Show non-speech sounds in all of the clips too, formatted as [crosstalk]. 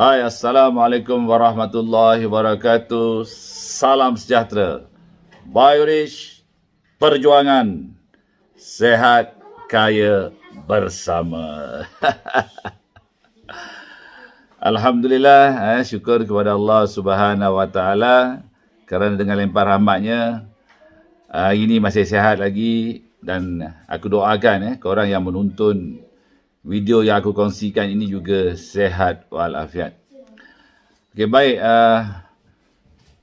Hai, Assalamualaikum Warahmatullahi Wabarakatuh. Salam sejahtera. Bayurish, perjuangan. Sehat, kaya, bersama. [laughs] Alhamdulillah, eh, syukur kepada Allah Subhanahu Wa Taala kerana dengan lempar rahmatnya, eh, hari ini masih sehat lagi dan aku doakan eh, korang yang menonton video yang aku kongsikan ini juga sehat walafiat. Okey baik uh,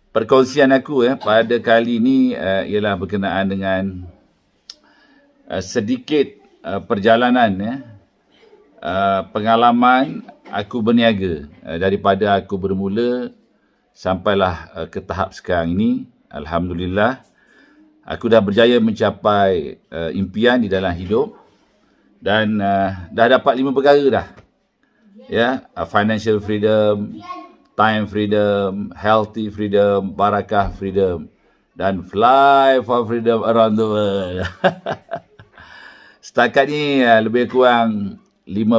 perkongsian aku ya eh, pada kali ini uh, ialah berkenaan dengan uh, sedikit uh, perjalanan ya eh, uh, pengalaman aku berniaga uh, daripada aku bermula sampailah uh, ke tahap sekarang ini alhamdulillah aku dah berjaya mencapai uh, impian di dalam hidup dan uh, dah dapat lima perkara dah ya yeah? uh, financial freedom time freedom healthy freedom barakah freedom dan fly for freedom around the world [laughs] setakat ni uh, lebih kurang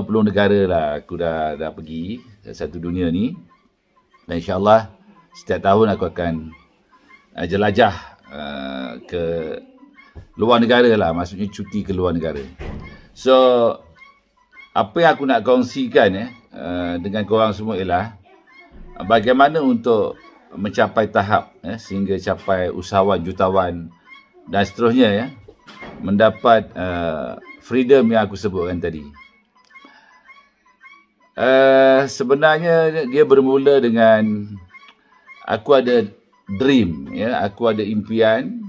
puluh negara lah aku dah dah pergi satu dunia ni dan insyaallah setiap tahun aku akan uh, jelajah uh, ke luar negara lah maksudnya cuti ke luar negara So apa yang aku nak kongsikan eh, eh dengan korang semua ialah bagaimana untuk mencapai tahap eh sehingga capai usahawan jutawan dan seterusnya ya eh, mendapat uh, freedom yang aku sebutkan tadi. Uh, sebenarnya dia bermula dengan aku ada dream ya aku ada impian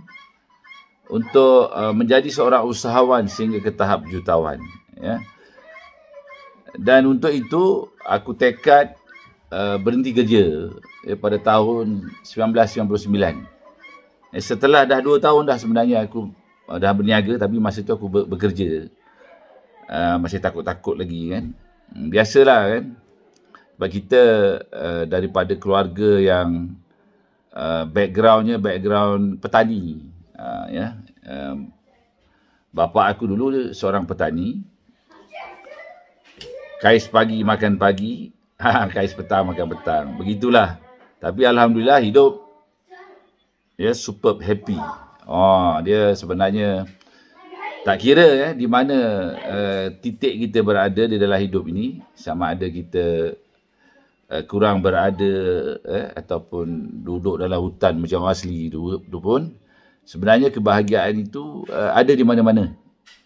untuk uh, menjadi seorang usahawan sehingga ke tahap jutawan ya dan untuk itu aku tekad uh, berhenti kerja ya, pada tahun 1999 ya, eh, setelah dah 2 tahun dah sebenarnya aku uh, dah berniaga tapi masa tu aku be- bekerja uh, masih takut-takut lagi kan hmm, biasalah kan sebab kita uh, daripada keluarga yang uh, backgroundnya background petani Ah, ya. Uh, bapa aku dulu seorang petani. Kais pagi makan pagi, [laughs] ha, kais petang makan petang. Begitulah. Tapi alhamdulillah hidup ya yeah, superb happy. Oh, dia sebenarnya tak kira ya eh, di mana uh, titik kita berada di dalam hidup ini, sama ada kita uh, kurang berada eh, ataupun duduk dalam hutan macam asli tu, pun sebenarnya kebahagiaan itu uh, ada di mana-mana.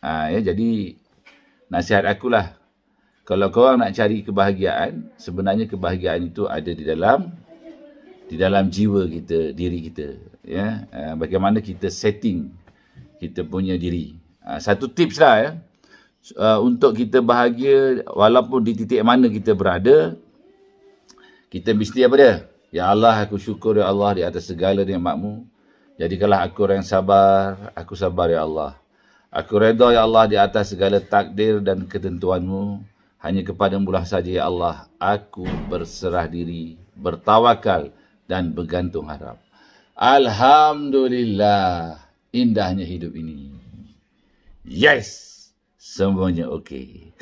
Ha, ya, jadi nasihat aku lah. Kalau kau nak cari kebahagiaan, sebenarnya kebahagiaan itu ada di dalam di dalam jiwa kita, diri kita. Ya, uh, bagaimana kita setting kita punya diri. Ha, satu tips lah ya. Uh, untuk kita bahagia walaupun di titik mana kita berada, kita mesti apa dia? Ya Allah, aku syukur ya Allah di atas segala nikmatmu. mu Jadikanlah aku orang yang sabar, aku sabar ya Allah. Aku redha ya Allah di atas segala takdir dan ketentuanmu. Hanya kepada mulah saja ya Allah, aku berserah diri, bertawakal dan bergantung harap. Alhamdulillah, indahnya hidup ini. Yes, semuanya okey.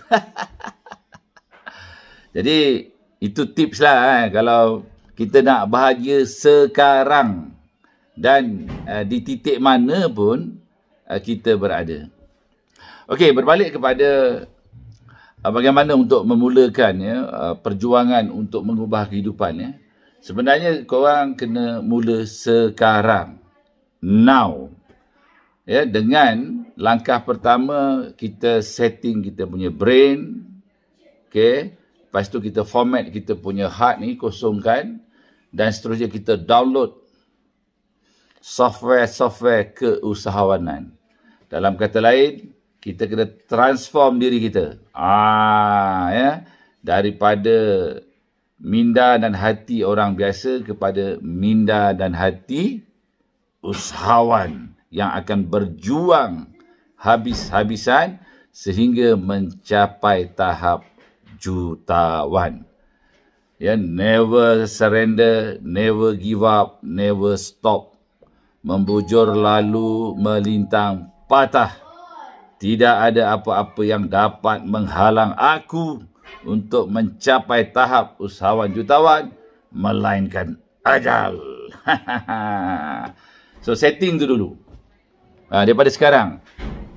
[laughs] Jadi, itu tips lah eh, kalau kita nak bahagia sekarang dan uh, di titik mana pun uh, kita berada. Okey, berbalik kepada uh, bagaimana untuk memulakan ya uh, perjuangan untuk mengubah kehidupan ya. Sebenarnya korang kena mula sekarang. Now. Ya, dengan langkah pertama kita setting kita punya brain. Okey. Lepas tu kita format kita punya heart ni kosongkan dan seterusnya kita download software-software keusahawanan. Dalam kata lain, kita kena transform diri kita. Ah, ya. Daripada minda dan hati orang biasa kepada minda dan hati usahawan yang akan berjuang habis-habisan sehingga mencapai tahap jutawan. Ya, never surrender, never give up, never stop membujur lalu melintang patah. Tidak ada apa-apa yang dapat menghalang aku untuk mencapai tahap usahawan jutawan melainkan ajal. [laughs] so setting tu dulu. Ha, daripada sekarang.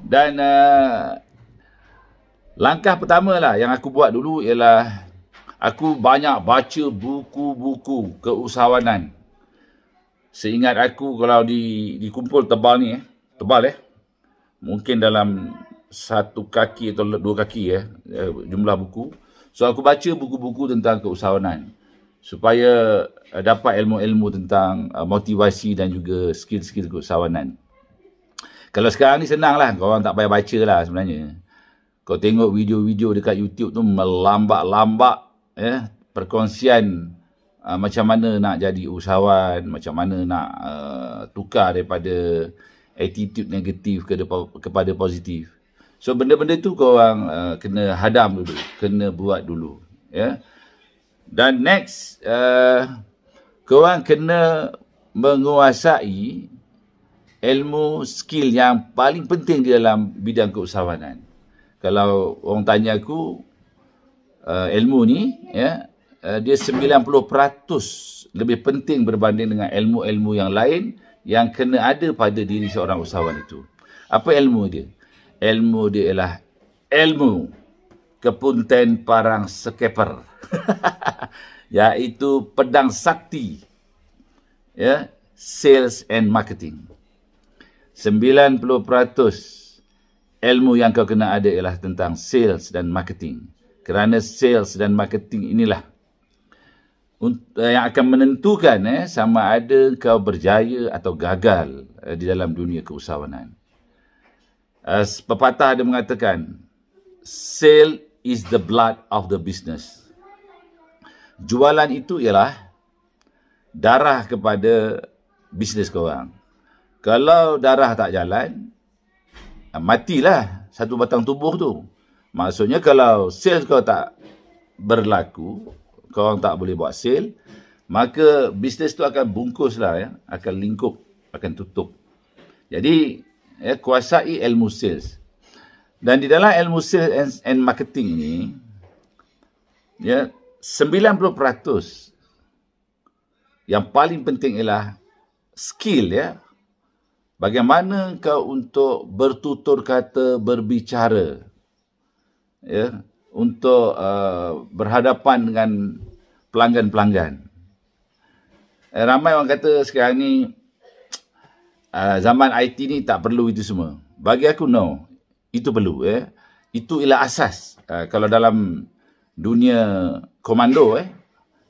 Dan uh, langkah pertama lah yang aku buat dulu ialah aku banyak baca buku-buku keusahawanan Seingat aku kalau di dikumpul tebal ni eh. Tebal eh. Mungkin dalam satu kaki atau dua kaki eh, eh jumlah buku. So aku baca buku-buku tentang keusahawanan supaya eh, dapat ilmu-ilmu tentang eh, motivasi dan juga skill-skill keusahawanan. Kalau sekarang ni senang lah, orang tak payah baca lah sebenarnya. Kau tengok video-video dekat YouTube tu melambak-lambak ya eh, perkongsian uh, macam mana nak jadi usahawan, macam mana nak uh, tukar daripada attitude negatif ke kepada positif. So benda-benda tu kau orang uh, ah, kena hadam dulu, kena buat dulu, ya. Yeah? Dan next uh, kau orang kena menguasai ilmu skill yang paling penting di dalam bidang keusahawanan. Kalau orang tanya aku uh, ilmu ni, ya, yeah, Eh, dia 90% lebih penting berbanding dengan ilmu-ilmu yang lain yang kena ada pada diri seorang usahawan itu. Apa ilmu dia? Ilmu dia ialah ilmu kepunten parang skeper. [laughs] Iaitu pedang sakti. Ya, sales and marketing. 90% ilmu yang kau kena ada ialah tentang sales dan marketing. Kerana sales dan marketing inilah Eh, yang akan menentukan eh, sama ada kau berjaya atau gagal eh, di dalam dunia keusahawanan. Uh, eh, pepatah ada mengatakan, sale is the blood of the business. Jualan itu ialah darah kepada bisnes kau orang. Kalau darah tak jalan, eh, matilah satu batang tubuh tu. Maksudnya kalau sales kau tak berlaku, korang tak boleh buat sale, maka bisnes tu akan bungkus lah, ya. akan lingkup, akan tutup. Jadi, ya, kuasai ilmu sales. Dan di dalam ilmu sales and, and marketing ni, ya, 90% yang paling penting ialah skill ya. Bagaimana kau untuk bertutur kata, berbicara. Ya, untuk uh, berhadapan dengan pelanggan-pelanggan. Eh, ramai orang kata sekarang ni [tsk] uh, zaman IT ni tak perlu itu semua. Bagi aku no, itu perlu Eh. Itu ialah asas. Uh, kalau dalam dunia komando eh,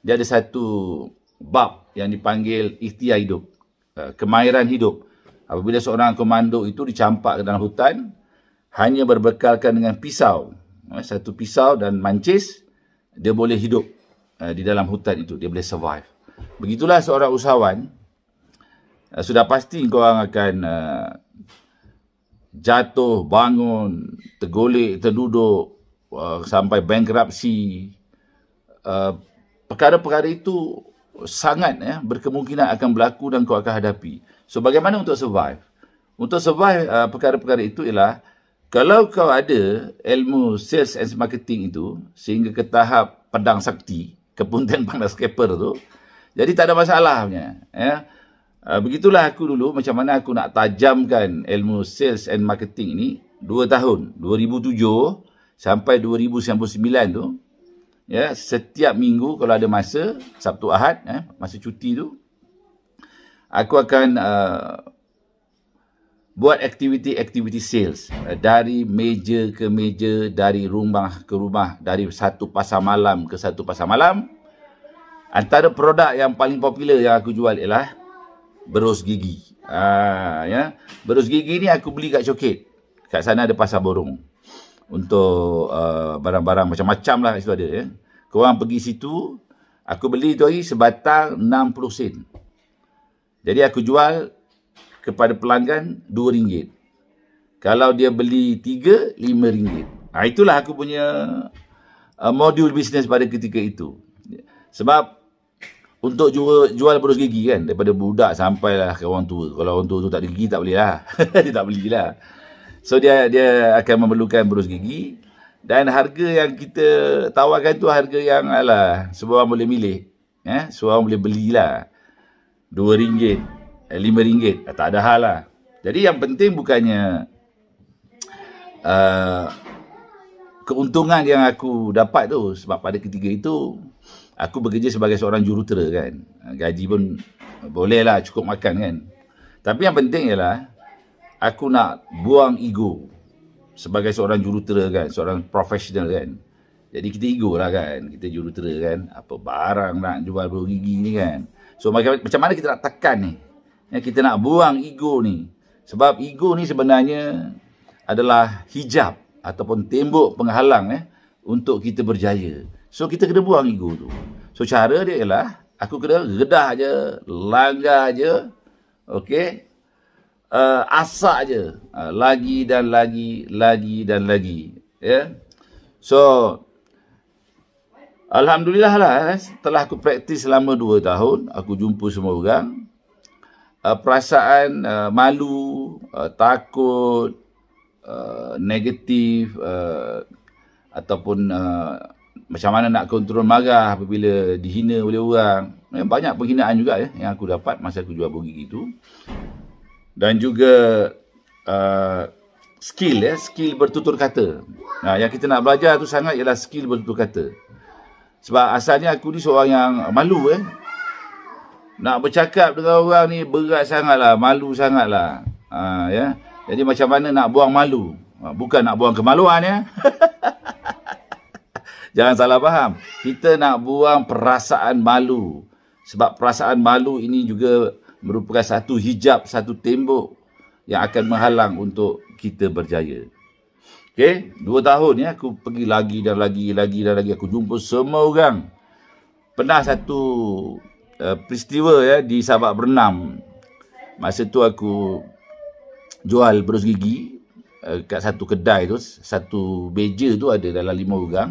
dia ada satu bab yang dipanggil ikhtiar hidup, uh, kemahiran hidup. Apabila seorang komando itu dicampak ke dalam hutan hanya berbekalkan dengan pisau Eh, satu pisau dan mancis, dia boleh hidup eh, di dalam hutan itu. Dia boleh survive. Begitulah seorang usahawan. Eh, sudah pasti korang akan jatuh, bangun, tergolek, terduduk, sampai bankruptcy. perkara-perkara itu sangat ya, berkemungkinan akan berlaku dan kau akan hadapi. So, bagaimana untuk survive? Untuk survive, perkara-perkara itu ialah... Kalau kau ada ilmu sales and marketing itu sehingga ke tahap pedang sakti, kepunten [laughs] pandas skaper tu, jadi tak ada masalahnya. Ya. Ah, begitulah aku dulu macam mana aku nak tajamkan ilmu sales and marketing ini 2 tahun, 2007 sampai 2009 tu. Ya, setiap minggu kalau ada masa, Sabtu Ahad, eh, masa cuti tu, aku akan uh, buat aktiviti-aktiviti sales eh, dari meja ke meja, dari rumah ke rumah, dari satu pasar malam ke satu pasar malam. Antara produk yang paling popular yang aku jual ialah berus gigi. Ah ya, berus gigi ni aku beli kat Coket. Kat sana ada pasar borong. Untuk uh, barang-barang macam-macam lah situ ada ya. Kau orang pergi situ, aku beli tu hari sebatang 60 sen. Jadi aku jual kepada pelanggan RM2. Kalau dia beli RM3, RM5. Nah, itulah aku punya uh, modul bisnes pada ketika itu. Sebab untuk jual, jual berus gigi kan, daripada budak sampailah ke orang tua. Kalau orang tua tu tak ada gigi, tak boleh lah. [laughs] dia tak beli lah. So dia dia akan memerlukan berus gigi. Dan harga yang kita tawarkan tu harga yang alah, semua orang boleh milih. Eh? Semua orang boleh belilah. RM2. Eh, RM5. Eh, tak ada hal lah. Jadi yang penting bukannya uh, keuntungan yang aku dapat tu. Sebab pada ketiga itu, aku bekerja sebagai seorang jurutera kan. Eh, gaji pun boleh lah cukup makan kan. Tapi yang penting ialah aku nak buang ego sebagai seorang jurutera kan. Seorang profesional kan. Jadi kita ego lah kan. Kita jurutera kan. Apa barang nak jual bulu gigi ni kan. So macam mana kita nak tekan ni. Ya, kita nak buang ego ni. Sebab ego ni sebenarnya adalah hijab ataupun tembok penghalang eh, untuk kita berjaya. So, kita kena buang ego tu. So, cara dia ialah, aku kena redah je, langgar je, okay? Uh, eh, asak je. Uh, eh, lagi dan lagi, lagi dan lagi. Ya? Yeah? So, Alhamdulillah lah, eh, setelah aku praktis selama 2 tahun, aku jumpa semua orang, uh, perasaan uh, malu, uh, takut, uh, negatif uh, ataupun uh, macam mana nak kontrol marah apabila dihina oleh orang. Banyak penghinaan juga ya, yang aku dapat masa aku jual bogi itu. Dan juga uh, skill ya, skill bertutur kata. Nah, yang kita nak belajar tu sangat ialah skill bertutur kata. Sebab asalnya aku ni seorang yang malu eh nak bercakap dengan orang ni berat sangatlah, malu sangatlah. Ha, ya. Jadi macam mana nak buang malu? Ha, bukan nak buang kemaluan ya. [laughs] Jangan salah faham. Kita nak buang perasaan malu. Sebab perasaan malu ini juga merupakan satu hijab, satu tembok yang akan menghalang untuk kita berjaya. Okey, dua tahun ya aku pergi lagi dan lagi, lagi dan lagi aku jumpa semua orang. Pernah satu uh, peristiwa ya di Sabak Bernam. Masa tu aku jual berus gigi uh, kat satu kedai tu, satu beja tu ada dalam lima orang.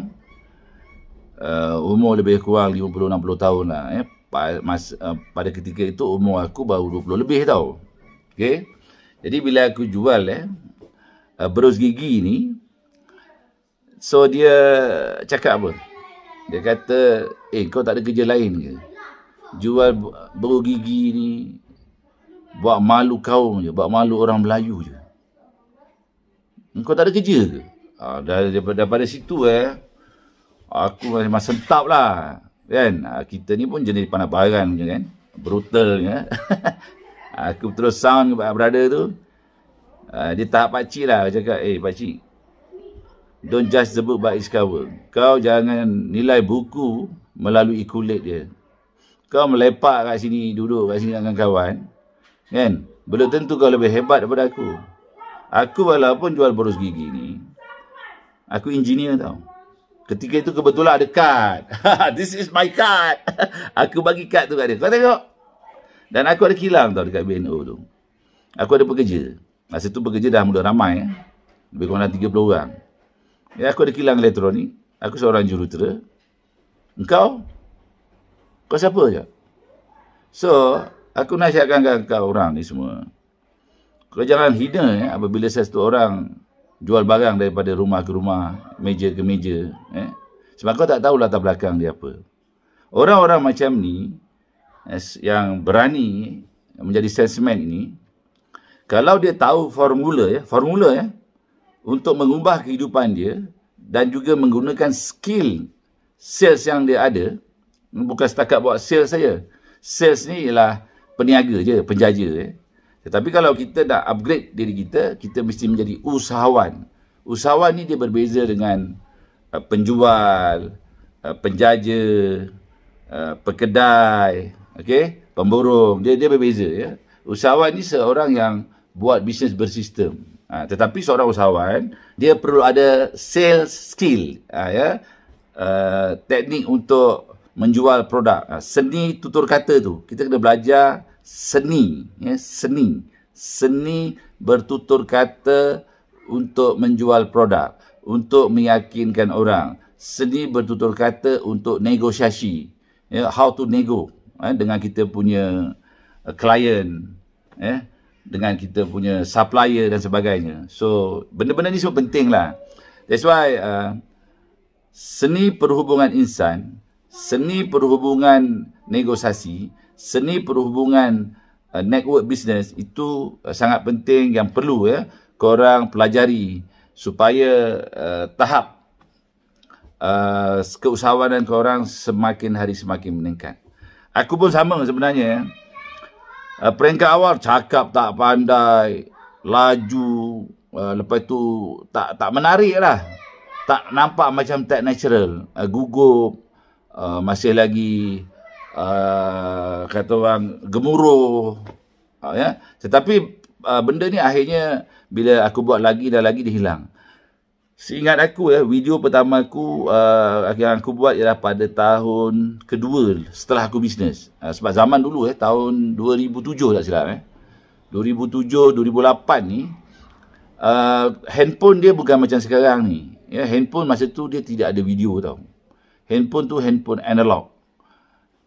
Uh, umur lebih kurang 50 60 tahun lah ya. mas, uh, pada ketika itu umur aku baru 20 lebih tau. Okey. Jadi bila aku jual ya, eh uh, berus gigi ni so dia cakap apa? Dia kata, "Eh, kau tak ada kerja lain ke?" jual beru gigi ni buat malu kaum je buat malu orang Melayu je kau tak ada kerja ke ha, daripada, daripada situ eh aku memang sentap lah kan ha, kita ni pun jenis panah baran punya kan brutal ya. [laughs] aku terus sound kepada brother tu ha, dia tak pakcik lah cakap eh pakcik don't just the book by its cover kau jangan nilai buku melalui kulit dia kau melepak kat sini, duduk kat sini dengan kawan. Kan? Belum tentu kau lebih hebat daripada aku. Aku walaupun jual borus gigi ni, aku engineer tau. Ketika itu kebetulan ada card. [laughs] This is my card. [laughs] aku bagi card tu kat dia. Kau tengok. Dan aku ada kilang tau dekat BNO tu. Aku ada pekerja. Masa tu pekerja dah mula ramai. Eh? Lebih kurang dalam 30 orang. Ya, aku ada kilang elektronik. Aku seorang jurutera. Engkau? Pasal siapa je? So, aku nasihatkan kepada orang ni semua. Kau jangan hina eh, apabila satu orang jual barang daripada rumah ke rumah, meja ke meja. Eh. Sebab kau tak tahu latar belakang dia apa. Orang-orang macam ni, eh, yang berani menjadi salesman ini, kalau dia tahu formula ya, formula ya, untuk mengubah kehidupan dia dan juga menggunakan skill sales yang dia ada, bukan setakat buat sales saja. Sales ni ialah peniaga je, penjaja eh. Tetapi kalau kita nak upgrade diri kita, kita mesti menjadi usahawan. Usahawan ni dia berbeza dengan uh, penjual, uh, penjaja, uh, pekedai, okey, pemborong. Dia dia berbeza ya. Usahawan ni seorang yang buat bisnes bersistem. Ha, tetapi seorang usahawan dia perlu ada sales skill ha, ya. Uh, teknik untuk menjual produk. Ha, seni tutur kata tu. Kita kena belajar seni. Ya, seni. Seni bertutur kata untuk menjual produk. Untuk meyakinkan orang. Seni bertutur kata untuk negosiasi. Ya, how to nego. Ya, dengan kita punya uh, client. Ya, dengan kita punya supplier dan sebagainya. So, benda-benda ni semua penting lah. That's why... Uh, Seni perhubungan insan seni perhubungan negosiasi, seni perhubungan uh, network business itu uh, sangat penting yang perlu ya korang pelajari supaya uh, tahap uh, keusahawanan korang semakin hari semakin meningkat. Aku pun sama sebenarnya ya. Uh, peringkat awal cakap tak pandai, laju, uh, lepas tu tak tak menarik lah. Tak nampak macam tak natural, uh, gugup, uh, masih lagi uh, kata orang gemuruh uh, ya tetapi uh, benda ni akhirnya bila aku buat lagi dan lagi dihilang seingat aku ya video pertama aku uh, yang aku buat ialah pada tahun kedua setelah aku bisnes uh, sebab zaman dulu ya tahun 2007 tak silap eh 2007 2008 ni Uh, handphone dia bukan macam sekarang ni ya handphone masa tu dia tidak ada video tau handphone tu handphone analog.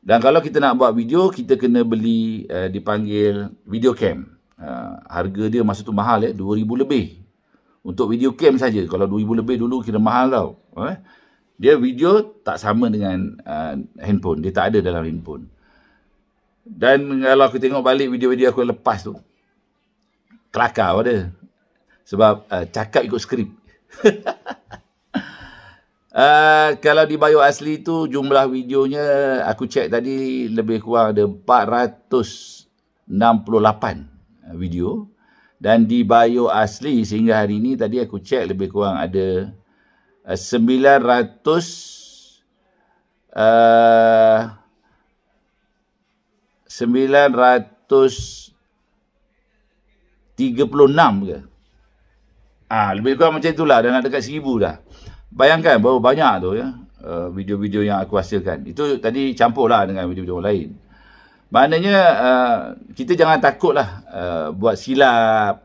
Dan kalau kita nak buat video, kita kena beli uh, dipanggil video cam. Uh, harga dia masa tu mahal ya, eh? RM2,000 lebih. Untuk video cam saja. Kalau RM2,000 lebih dulu, kira mahal tau. Eh? Dia video tak sama dengan uh, handphone. Dia tak ada dalam handphone. Dan kalau aku tengok balik video-video aku yang lepas tu, kelakar pada. Sebab uh, cakap ikut skrip. [laughs] Uh, kalau di bio asli tu jumlah videonya aku cek tadi lebih kurang ada 468 video dan di bio asli sehingga hari ini tadi aku cek lebih kurang ada uh, 900 uh, 936 ke. Ah lebih kurang macam itulah dan ada dekat 1000 dah. Bayangkan berapa banyak tu ya eh, video-video yang aku hasilkan. Itu tadi campurlah dengan video-video orang lain. Maknanya eh, kita jangan takutlah uh, buat silap.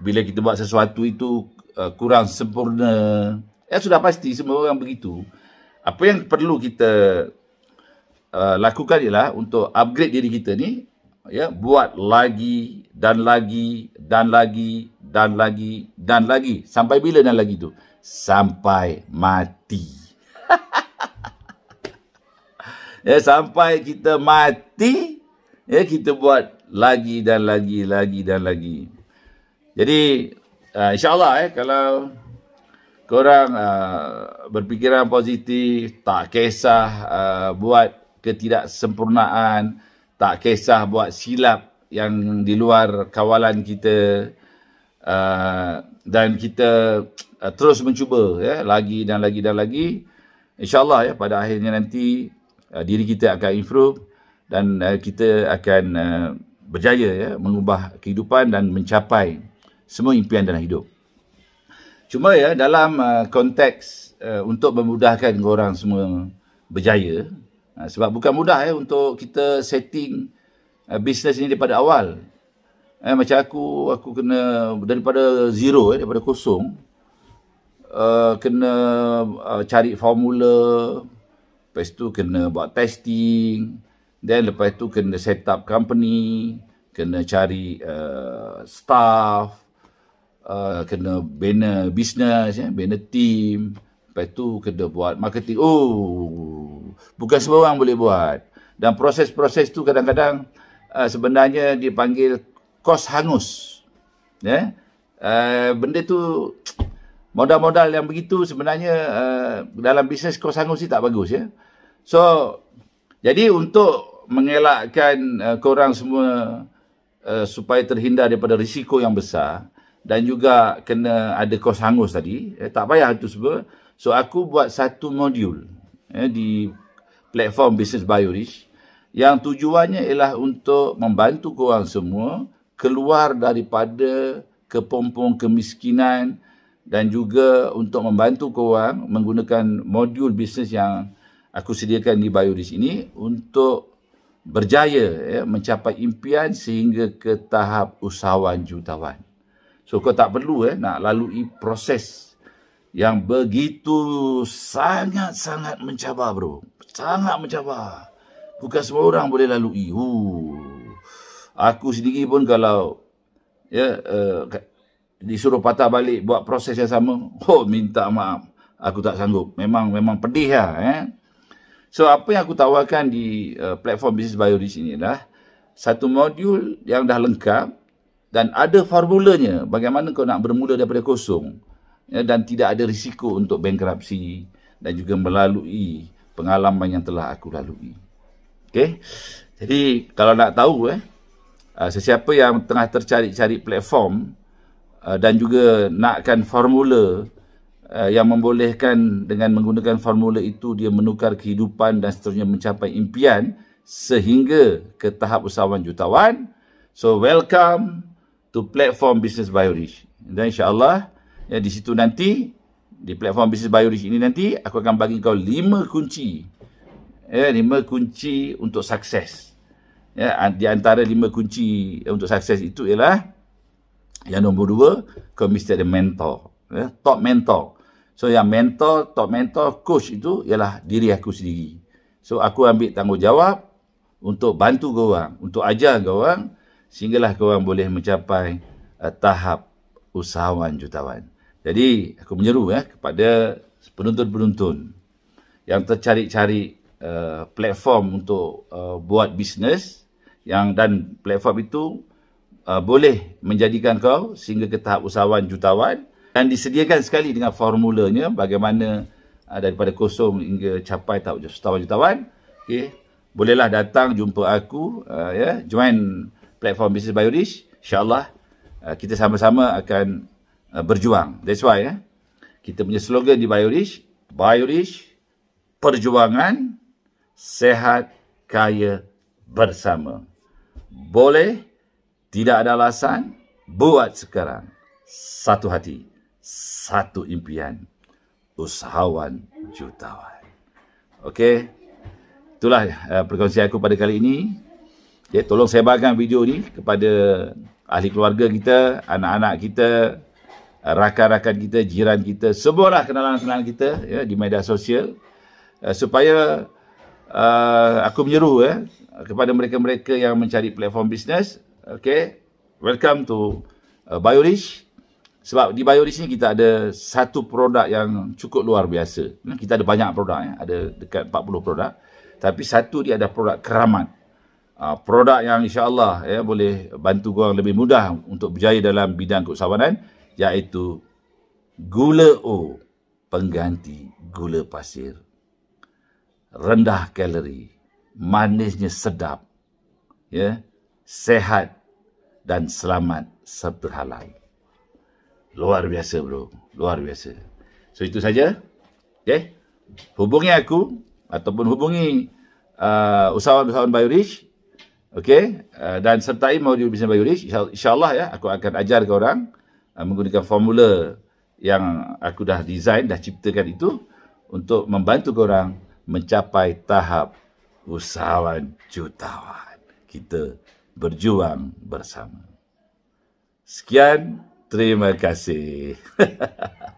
bila kita buat sesuatu itu kurang sempurna. Ya sudah pasti semua orang begitu. Apa yang perlu kita lakukan ialah untuk upgrade diri kita ni ya buat lagi dan lagi dan lagi dan lagi dan lagi sampai bila dan lagi tu sampai mati [laughs] ya sampai kita mati ya kita buat lagi dan lagi lagi dan lagi jadi uh, insyaallah eh kalau korang uh, berfikiran positif tak kisah uh, buat ketidaksempurnaan tak kisah buat silap yang di luar kawalan kita uh, dan kita uh, terus mencuba ya lagi dan lagi dan lagi insyaallah ya pada akhirnya nanti uh, diri kita akan improve dan uh, kita akan uh, berjaya ya mengubah kehidupan dan mencapai semua impian dalam hidup cuma ya dalam uh, konteks uh, untuk memudahkan orang semua berjaya Ha, sebab bukan mudah eh, untuk kita setting uh, eh, bisnes ini daripada awal. Eh, macam aku, aku kena daripada zero, eh, daripada kosong. Uh, kena uh, cari formula. Lepas tu kena buat testing. Dan lepas tu kena set up company. Kena cari uh, staff. Uh, kena bina bisnes, eh, bina team. Lepas tu kena buat marketing. Oh, bukan semua orang boleh buat dan proses-proses tu kadang-kadang uh, sebenarnya dipanggil kos hangus yeah? uh, benda tu modal-modal yang begitu sebenarnya uh, dalam bisnes kos hangus ni tak bagus yeah? so jadi untuk mengelakkan uh, korang semua uh, supaya terhindar daripada risiko yang besar dan juga kena ada kos hangus tadi eh, tak payah itu semua so aku buat satu modul eh, di platform bisnes BioRich yang tujuannya ialah untuk membantu korang semua keluar daripada kepompong kemiskinan dan juga untuk membantu korang menggunakan modul bisnes yang aku sediakan di BioRich ini untuk berjaya ya, mencapai impian sehingga ke tahap usahawan jutawan. So kau tak perlu eh, nak lalui proses yang begitu sangat-sangat mencabar bro sangat mencabar. Bukan semua orang boleh lalui. Huh. Aku sendiri pun kalau ya uh, disuruh patah balik buat proses yang sama, oh minta maaf. Aku tak sanggup. Memang memang pedih lah. Eh. So apa yang aku tawarkan di uh, platform Business Bio di sini adalah satu modul yang dah lengkap dan ada formulanya bagaimana kau nak bermula daripada kosong ya, dan tidak ada risiko untuk bankrupsi dan juga melalui pengalaman yang telah aku lalui. Okey. Jadi kalau nak tahu eh ah, sesiapa yang tengah tercari-cari platform ah, dan juga nakkan formula ah, yang membolehkan dengan menggunakan formula itu dia menukar kehidupan dan seterusnya mencapai impian sehingga ke tahap usahawan jutawan. So welcome to platform Business BioRich. Dan insya-Allah ya di situ nanti di platform bisnes BioRich ini nanti aku akan bagi kau lima kunci. Ya, 5 kunci untuk sukses. Ya, di antara lima kunci untuk sukses itu ialah yang nombor dua, kau mesti ada mentor, ya, top mentor. So yang mentor, top mentor, coach itu ialah diri aku sendiri. So aku ambil tanggungjawab untuk bantu kau orang, untuk ajar kau orang sehinggalah kau orang boleh mencapai uh, tahap usahawan jutawan. Jadi aku menyeru ya kepada penonton-penonton yang tercari-cari uh, platform untuk uh, buat bisnes yang dan platform itu uh, boleh menjadikan kau sehingga ke tahap usahawan jutawan dan disediakan sekali dengan formulanya bagaimana uh, daripada kosong hingga capai tahap usahawan jutawan okey bolehlah datang jumpa aku uh, ya join platform bisnes Bayurish insyaallah uh, kita sama-sama akan Uh, berjuang. That's why eh, kita punya slogan di BioRich, BioRich perjuangan sehat kaya bersama. Boleh tidak ada alasan buat sekarang. Satu hati, satu impian. Usahawan jutawan. Okey. Itulah uh, perkongsian aku pada kali ini. Ya, tolong sebarkan video ni kepada ahli keluarga kita, anak-anak kita, rakan-rakan kita, jiran kita, semualah kenalan-kenalan kita ya, di media sosial uh, supaya uh, aku menyeru ya, kepada mereka-mereka yang mencari platform bisnes okay. welcome to uh, eh, BioRich sebab di BioRich ni kita ada satu produk yang cukup luar biasa kita ada banyak produk, ya. ada dekat 40 produk tapi satu dia ada produk keramat uh, produk yang insyaAllah ya, boleh bantu korang lebih mudah untuk berjaya dalam bidang keusahawanan iaitu gula O pengganti gula pasir. Rendah kalori, manisnya sedap, ya, sehat dan selamat serta halal. Luar biasa bro, luar biasa. So itu saja. Okay. Ya. Hubungi aku ataupun hubungi uh, usahawan-usahawan Bayurish. Okay. Uh, dan sertai maudio bisnes Bayurish. InsyaAllah insya ya, aku akan ajar ke orang. Ah, menggunakan formula yang aku dah design, dah ciptakan itu untuk membantu korang mencapai tahap usahawan jutawan. Kita berjuang bersama. Sekian, terima kasih. [laughs]